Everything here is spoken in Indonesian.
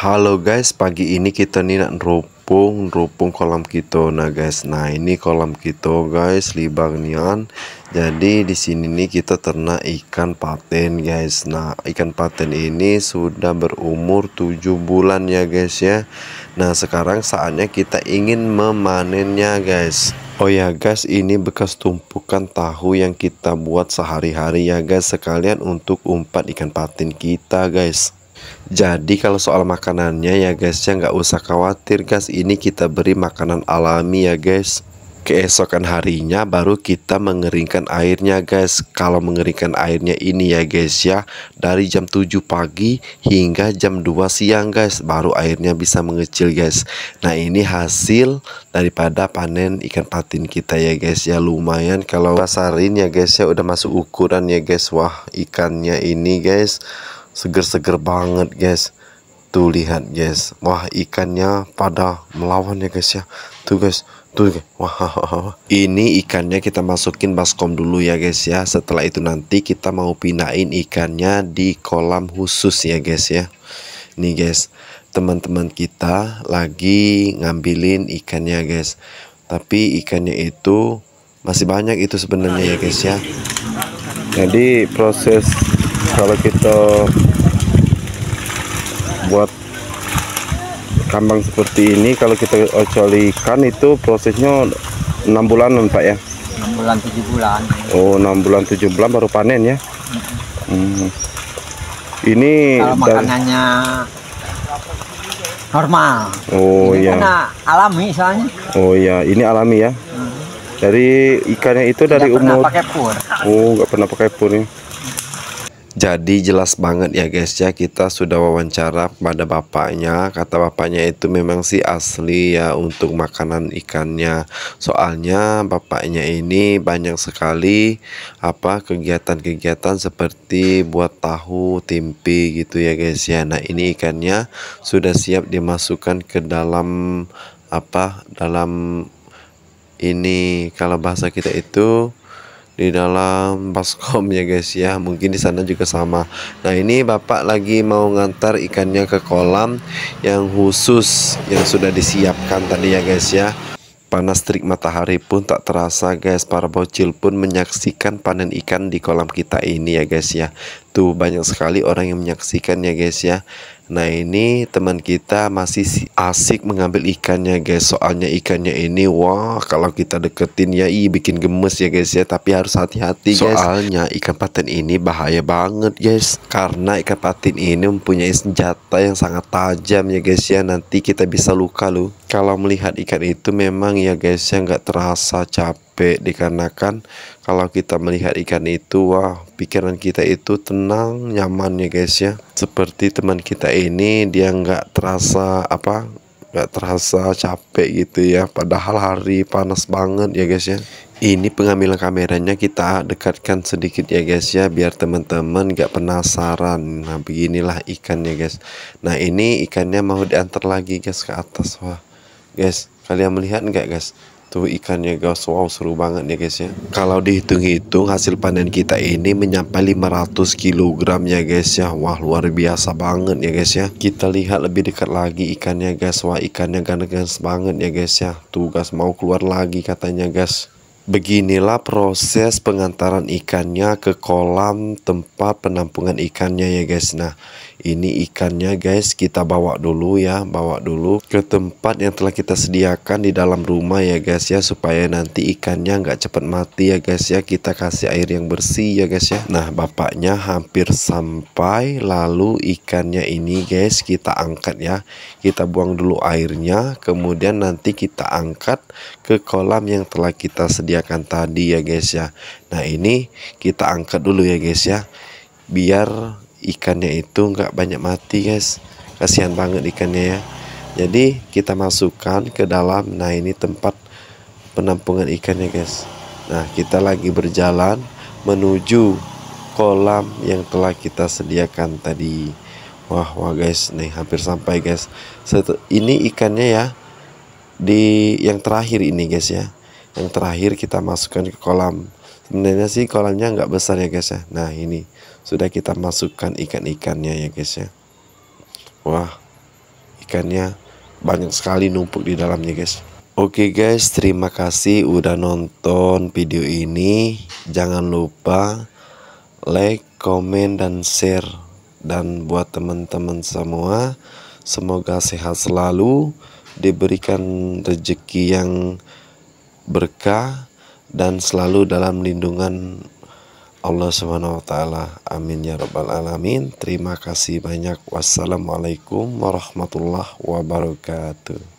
Halo guys, pagi ini kita nih nak rupung rupung kolam kita nah guys. Nah, ini kolam kita guys, libang nian. Jadi di sini nih kita ternak ikan paten guys. Nah, ikan paten ini sudah berumur 7 bulan ya guys ya. Nah, sekarang saatnya kita ingin memanennya guys. Oh ya guys, ini bekas tumpukan tahu yang kita buat sehari-hari ya guys sekalian untuk umpat ikan patin kita guys. Jadi kalau soal makanannya ya guys ya nggak usah khawatir guys ini kita beri makanan alami ya guys keesokan harinya baru kita mengeringkan airnya guys kalau mengeringkan airnya ini ya guys ya dari jam 7 pagi hingga jam 2 siang guys baru airnya bisa mengecil guys nah ini hasil daripada panen ikan patin kita ya guys ya lumayan kalau pasarin ya guys ya udah masuk ukuran ya guys wah ikannya ini guys seger-seger banget guys tuh lihat guys wah ikannya pada melawan ya guys ya tuh guys tuh guys. wah ini ikannya kita masukin baskom dulu ya guys ya setelah itu nanti kita mau pindahin ikannya di kolam khusus ya guys ya nih guys teman-teman kita lagi ngambilin ikannya guys tapi ikannya itu masih banyak itu sebenarnya ya guys ya jadi proses kalau kita buat kambang seperti ini kalau kita ocoli ikan itu prosesnya 6 bulanan pak ya 6 bulan 7 bulan oh 6 bulan 7 bulan baru panen ya hmm. ini kalau makanannya normal oh iya alami soalnya oh iya ini alami ya hmm. dari ikannya itu Tidak dari umur pakai pur oh nggak pernah pakai pur ya jadi jelas banget ya guys ya kita sudah wawancara pada bapaknya kata bapaknya itu memang sih asli ya untuk makanan ikannya soalnya bapaknya ini banyak sekali apa kegiatan-kegiatan seperti buat tahu timpi gitu ya guys ya nah ini ikannya sudah siap dimasukkan ke dalam apa dalam ini kalau bahasa kita itu di dalam baskom ya guys ya mungkin di sana juga sama nah ini bapak lagi mau ngantar ikannya ke kolam yang khusus yang sudah disiapkan tadi ya guys ya Panas terik matahari pun tak terasa guys Para bocil pun menyaksikan panen ikan di kolam kita ini ya guys ya Tuh banyak sekali orang yang menyaksikannya guys ya Nah ini teman kita masih asik mengambil ikannya guys Soalnya ikannya ini wah kalau kita deketin ya i, bikin gemes ya guys ya Tapi harus hati-hati guys Soalnya ikan patin ini bahaya banget guys Karena ikan patin ini mempunyai senjata yang sangat tajam ya guys ya Nanti kita bisa luka loh Kalau melihat ikan itu memang ya guys ya nggak terasa capek capek dikarenakan kalau kita melihat ikan itu wah pikiran kita itu tenang nyaman ya guys ya seperti teman kita ini dia nggak terasa apa nggak terasa capek gitu ya padahal hari panas banget ya guys ya ini pengambilan kameranya kita dekatkan sedikit ya guys ya biar teman-teman nggak penasaran nah beginilah ikannya guys nah ini ikannya mau diantar lagi guys ke atas wah guys kalian melihat nggak guys Tuh ikannya guys, wow seru banget ya guys ya. Kalau dihitung-hitung hasil panen kita ini menyampai 500 kg ya guys ya. Wah luar biasa banget ya guys ya. Kita lihat lebih dekat lagi ikannya guys. Wah ikannya ganas-ganas banget ya guys ya. tugas mau keluar lagi katanya guys. Beginilah proses pengantaran ikannya ke kolam tempat penampungan ikannya ya guys. Nah, ini ikannya guys kita bawa dulu ya bawa dulu ke tempat yang telah kita sediakan di dalam rumah ya guys ya supaya nanti ikannya nggak cepat mati ya guys ya kita kasih air yang bersih ya guys ya nah bapaknya hampir sampai lalu ikannya ini guys kita angkat ya kita buang dulu airnya kemudian nanti kita angkat ke kolam yang telah kita sediakan tadi ya guys ya nah ini kita angkat dulu ya guys ya biar ikannya itu nggak banyak mati guys kasihan banget ikannya ya jadi kita masukkan ke dalam nah ini tempat penampungan ikannya guys nah kita lagi berjalan menuju kolam yang telah kita sediakan tadi wah wah guys nih hampir sampai guys Setu ini ikannya ya di yang terakhir ini guys ya yang terakhir kita masukkan ke kolam sebenarnya sih kolamnya nggak besar ya guys ya nah ini sudah kita masukkan ikan-ikannya ya guys ya wah ikannya banyak sekali numpuk di dalamnya guys Oke guys, terima kasih udah nonton video ini. Jangan lupa like, komen, dan share. Dan buat teman-teman semua, semoga sehat selalu, diberikan rezeki yang berkah, dan selalu dalam lindungan Allah Subhanahu wa taala. Amin ya rabbal alamin. Terima kasih banyak. Wassalamualaikum warahmatullahi wabarakatuh.